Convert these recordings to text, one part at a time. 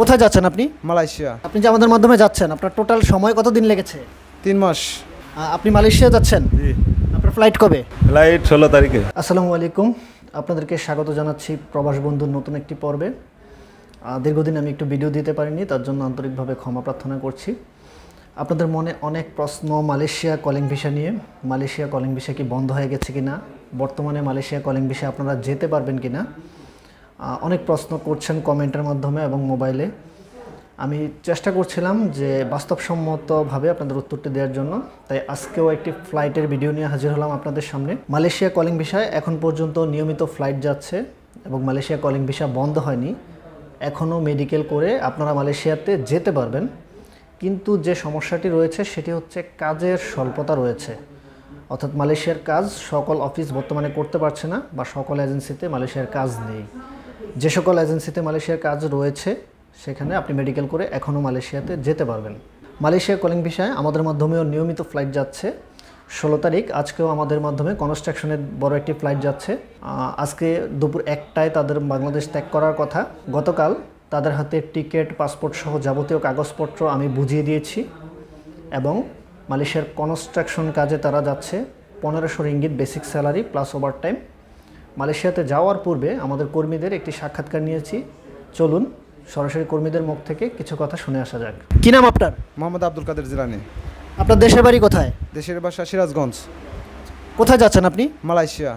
কোথায় যাচ্ছেন আপনি মালয়েশিয়া আপনি যে আমাদের মাধ্যমে যাচ্ছেন আপনার টোটাল সময় কত দিন লেগেছে তিন মাস আপনি মালয়েশিয়া যাচ্ছেন আপনার ফ্লাইট কবে ফ্লাইট ষোলো তারিখে আসসালামু আলাইকুম আপনাদেরকে স্বাগত জানাচ্ছি প্রবাস বন্ধুর নতুন একটি পর্বে দীর্ঘদিন আমি একটু ভিডিও দিতে পারিনি তার জন্য আন্তরিকভাবে ক্ষমা প্রার্থনা করছি আপনাদের মনে অনেক প্রশ্ন মালয়েশিয়া কলিং ভিসা নিয়ে মালয়েশিয়া কলিং ভিসা কি বন্ধ হয়ে গেছে কি না বর্তমানে মালয়েশিয়া কলিং ভিসা আপনারা যেতে পারবেন কি না অনেক প্রশ্ন করছেন কমেন্টের মাধ্যমে এবং মোবাইলে আমি চেষ্টা করছিলাম যে বাস্তবসম্মতভাবে আপনাদের উত্তরটি দেওয়ার জন্য তাই আজকেও একটি ফ্লাইটের ভিডিও নিয়ে হাজির হলাম আপনাদের সামনে মালয়েশিয়া কলিং ভিসায় এখন পর্যন্ত নিয়মিত ফ্লাইট যাচ্ছে এবং মালয়েশিয়া কলিং ভিসা বন্ধ হয়নি এখনও মেডিকেল করে আপনারা মালয়েশিয়াতে যেতে পারবেন কিন্তু যে সমস্যাটি রয়েছে সেটি হচ্ছে কাজের স্বল্পতা রয়েছে অর্থাৎ মালয়েশিয়ার কাজ সকল অফিস বর্তমানে করতে পারছে না বা সকল এজেন্সিতে মালয়েশিয়ার কাজ নেই যে সকল এজেন্সিতে মালয়েশিয়ার কাজ রয়েছে সেখানে আপনি মেডিকেল করে এখনও মালয়েশিয়াতে যেতে পারবেন মালয়েশিয়া কলিং ভিসায় আমাদের মাধ্যমেও নিয়মিত ফ্লাইট যাচ্ছে ষোলো তারিখ আজকেও আমাদের মাধ্যমে কনস্ট্রাকশনের বড় একটি ফ্লাইট যাচ্ছে আজকে দুপুর একটায় তাদের বাংলাদেশ ত্যাগ করার কথা গতকাল তাদের হাতে টিকিট পাসপোর্ট সহ যাবতীয় কাগজপত্র আমি বুঝিয়ে দিয়েছি এবং মালয়েশিয়ার কনস্ট্রাকশন কাজে তারা যাচ্ছে পনেরোশো ringgit basic salary plus overtime মালয়েশিয়াতে যাওয়ার পূর্বে আমাদের কর্মীদের একটি সাক্ষাৎকার নিয়েছি চলুন সরাসরি কর্মীদের মুখ থেকে কিছু কথা শুনে আসা যাক কি নাম আপনার মোহাম্মদ আব্দুল কাদের জিলানি আপনার দেশের বাড়ি কোথায় দেশের বাসা সিরাজগঞ্জ কোথায় যাচ্ছেন আপনি মালয়েশিয়া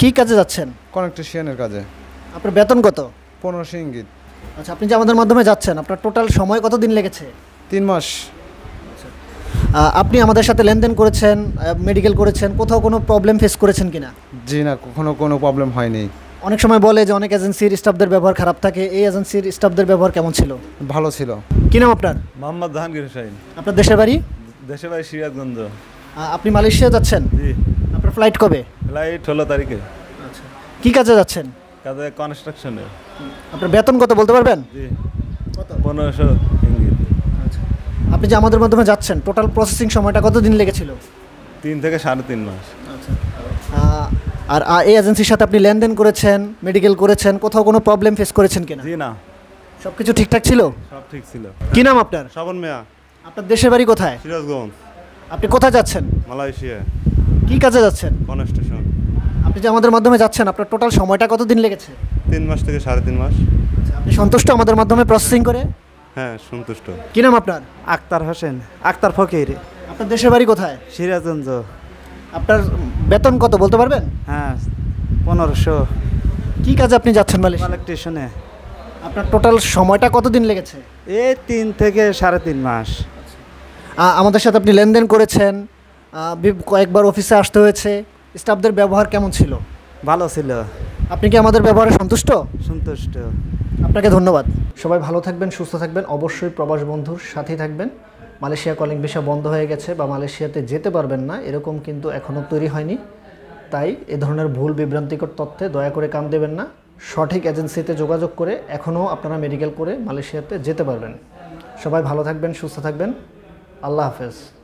কি কাজে যাচ্ছেন কনেকট্রিশিয়ানের কাজে আপনার বেতন কত পনেরোশো ইঙ্গিত আচ্ছা আপনি যে আমাদের মাধ্যমে যাচ্ছেন আপনার টোটাল সময় কত দিন লেগেছে তিন মাস আপনি আমাদের সাথে লেনদেন করেছেন মেডিকেল করেছেন কোথাও কোনো প্রবলেম ফেস করেছেন কিনা জি না কখনো কোনো প্রবলেম হয়নি অনেক সময় বলে যে অনেক এজেন্সির স্টাফদের ব্যবহার খারাপ থাকে এই এজেন্সির স্টাফদের ব্যবহার কেমন ছিল ভালো ছিল কি নাম আপনার মোহাম্মদ জাহাঙ্গীর হোসেন আপনার দেশের বাড়ি দেশের বাড়ি সিরাজগঞ্জ আপনি মালয়েশিয়া যাচ্ছেন জি আপনার ফ্লাইট কবে ফ্লাইট ষোলো তারিখে আচ্ছা কী কাজে যাচ্ছেন কাজে কনস্ট্রাকশনে আপনার বেতন কত বলতে পারবেন জি কত পনেরোশো ইঙ্গিত আপনি যে আমাদের মাধ্যমে যাচ্ছেন টোটাল প্রসেসিং সময়টা কত দিন লেগেছিল তিন থেকে সাড়ে তিন মাস আচ্ছা। আর এই এজেন্সির সাথে আপনি লেনদেন করেছেন মেডিকেল করেছেন কোথাও কোনো প্রবলেম ফেস করেছেন কিনা জি না সব কিছু ঠিকঠাক ছিল সব ঠিক ছিল কি নাম আপনার শ্রাবণ মেয়া আপনার দেশের বাড়ি কোথায় সিরাজগঞ্জ আপনি কোথায় যাচ্ছেন মালয়েশিয়া কি কাজে যাচ্ছেন কনস্ট্রাকশন আপনি যে আমাদের মাধ্যমে যাচ্ছেন আপনার টোটাল সময়টা কত দিন লেগেছে তিন মাস থেকে সাড়ে তিন মাস আচ্ছা, আপনি সন্তুষ্ট আমাদের মাধ্যমে প্রসেসিং করে হ্যাঁ সন্তুষ্ট কি নাম আপনার আক্তার হোসেন আক্তার ফকির আপনার দেশের বাড়ি কোথায় সিরাজগঞ্জ আপনার বেতন কত বলতে পারবেন হ্যাঁ পনেরোশো কি কাজে আপনি যাচ্ছেন মালয়েশিয়া ইলেকট্রিশিয়ানে আপনার টোটাল সময়টা কতদিন লেগেছে এই তিন থেকে সাড়ে তিন মাস আমাদের সাথে আপনি লেনদেন করেছেন কয়েকবার অফিসে আসতে হয়েছে স্টাফদের ব্যবহার কেমন ছিল ভালো ছিল আপনি কি আমাদের ব্যবহারে সন্তুষ্ট সন্তুষ্ট আপনাকে ধন্যবাদ সবাই ভালো থাকবেন সুস্থ থাকবেন অবশ্যই প্রবাস বন্ধুর সাথে থাকবেন মালয়েশিয়া কলিং ভিসা বন্ধ হয়ে গেছে বা মালয়েশিয়াতে যেতে পারবেন না এরকম কিন্তু এখনও তৈরি হয়নি তাই এ ধরনের ভুল বিভ্রান্তিকর তথ্যে দয়া করে কাম দেবেন না সঠিক এজেন্সিতে যোগাযোগ করে এখনও আপনারা মেডিকেল করে মালয়েশিয়াতে যেতে পারবেন সবাই ভালো থাকবেন সুস্থ থাকবেন আল্লাহ হাফেজ